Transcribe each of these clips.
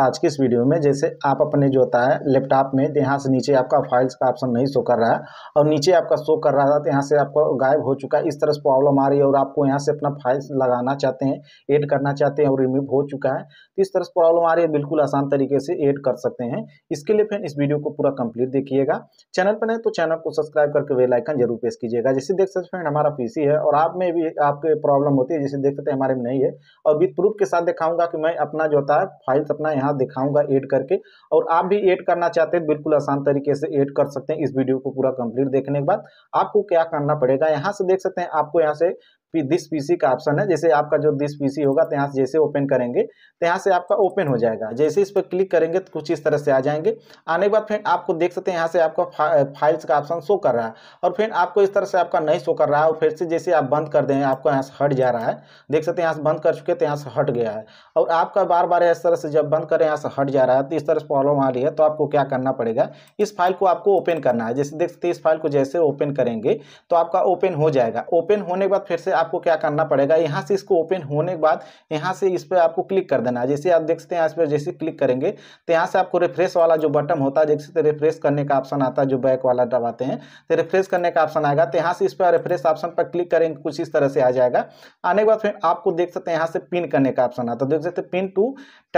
आज की इस वीडियो में जैसे आप अपने जो होता है लैपटॉप में तो यहाँ से नीचे आपका फाइल्स का ऑप्शन नहीं शो कर रहा है और नीचे आपका शो कर रहा था तो यहाँ से आपको गायब हो चुका है इस तरह से प्रॉब्लम आ रही है और आपको यहाँ से अपना फाइल्स लगाना चाहते हैं ऐड करना चाहते हैं और रिमूव हो चुका है तो इस तरह से प्रॉब्लम आ रही है बिल्कुल आसान तरीके से ऐड कर सकते हैं इसके लिए फिर इस वीडियो को पूरा कंप्लीट देखिएगा चैनल पर नहीं तो चैनल को सब्सक्राइब करके वेलाइकन जरूर प्रेस कीजिएगा जैसे देख सकते फ्रेंड हमारा पी है और आप में भी आपके प्रॉब्लम होती है जैसे देख सकते हैं हमारे में नहीं है और विथ प्रूफ के साथ दिखाऊंगा कि मैं अपना जो होता है फाइल्स अपना यहाँ दिखाऊंगा ऐड करके और आप भी ऐड करना चाहते हैं बिल्कुल आसान तरीके से ऐड कर सकते हैं इस वीडियो को पूरा कंप्लीट देखने के बाद आपको क्या करना पड़ेगा यहाँ से देख सकते हैं आपको यहाँ से फिर दिस पीसी का ऑप्शन है जैसे आपका जो दिस पीसी होगा तो यहाँ से जैसे ओपन करेंगे तो यहाँ से आपका ओपन हो जाएगा जैसे इस पर क्लिक करेंगे तो कुछ इस तरह से आ जाएंगे आने के बाद फिर आपको देख सकते हैं यहाँ से आपका फा, फाइल्स का ऑप्शन शो कर रहा है और फिर आपको इस तरह से आपका नहीं शो कर रहा है और फिर से जैसे आप बंद कर दें आपको यहाँ से हट जा रहा है देख सकते हैं यहाँ से बंद कर चुके तो यहाँ से हट गया है और आपका बार बार इस तरह से जब बंद करें यहाँ से हट जा रहा है तो इस तरह से प्रॉब्लम आ रही है तो आपको क्या करना पड़ेगा इस फाइल को आपको ओपन करना है जैसे देख सकते हैं इस फाइल को जैसे ओपन करेंगे तो आपका ओपन हो जाएगा ओपन होने के बाद फिर से आपको क्या करना पड़ेगा यहाँ से इसको ओपन होने के बाद यहाँ से इस पर आपको क्लिक कर देना है जैसे आप देख सकते हैं इस पर जैसे क्लिक करेंगे तो यहाँ से आपको रिफ्रेश वाला जो बटन होता है जैसे रिफ्रेश करने का ऑप्शन आता है जो बैक वाला दबाते हैं तो रिफ्रेश करने का ऑप्शन आएगा तो यहाँ से इस पर रिफ्रेश ऑप्शन पर क्लिक करेंगे कुछ इस तरह से आ जाएगा आने के बाद फिर आपको देख सकते हैं यहाँ से पिन करने का ऑप्शन आता है तो देख सकते पिन टू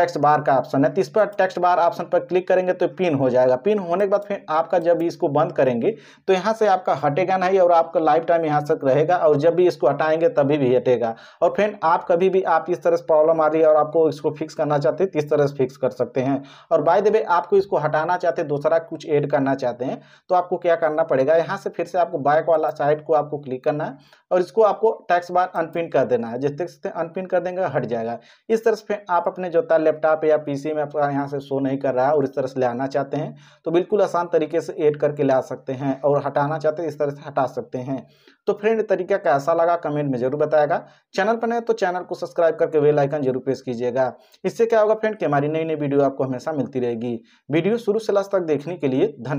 टेक्स्ट बार का ऑप्शन है तो इस पर टेक्स्ट बार ऑप्शन पर क्लिक करेंगे तो पिन हो जाएगा पिन होने के बाद फिर आपका जब इसको बंद करेंगे तो यहाँ से आपका हटेगा नहीं और आपका लाइफ टाइम यहाँ तक रहेगा और जब भी इसको हटाएंगे लगाएंगे तभी भी हटेगा और फ्रेंड आप कभी भी आप इस तरह से प्रॉब्लम आ रही है और आपको इसको फिक्स करना चाहते हैं तो इस तरह से फिक्स कर सकते हैं और बाय द वे आपको इसको हटाना चाहते हैं दूसरा कुछ ऐड करना चाहते हैं तो आपको क्या करना पड़ेगा यहाँ से फिर से आपको बाइक वाला साइड को आपको क्लिक करना है और इसको आपको टैक्स बार अनपिन कर देना है जिस तरह से अनपिन कर देंगे हट जाएगा इस तरह से आप अपने जो लैपटॉप या पी में आपका यहाँ से शो नहीं कर रहा है और इस तरह से लाना चाहते हैं तो बिल्कुल आसान तरीके से ऐड करके ला सकते हैं और हटाना चाहते हैं इस तरह से हटा सकते हैं तो फ्रेंड तरीका कैसा लगा कमेंट कमेंट में जरूर बताएगा चैनल पर नए तो चैनल को सब्सक्राइब करके वे लाइकन जरूर प्रेस कीजिएगा इससे क्या होगा फ्रेंड कि हमारी नई नई वीडियो आपको हमेशा मिलती रहेगी वीडियो शुरू से लास्ट तक देखने के लिए धन्यवाद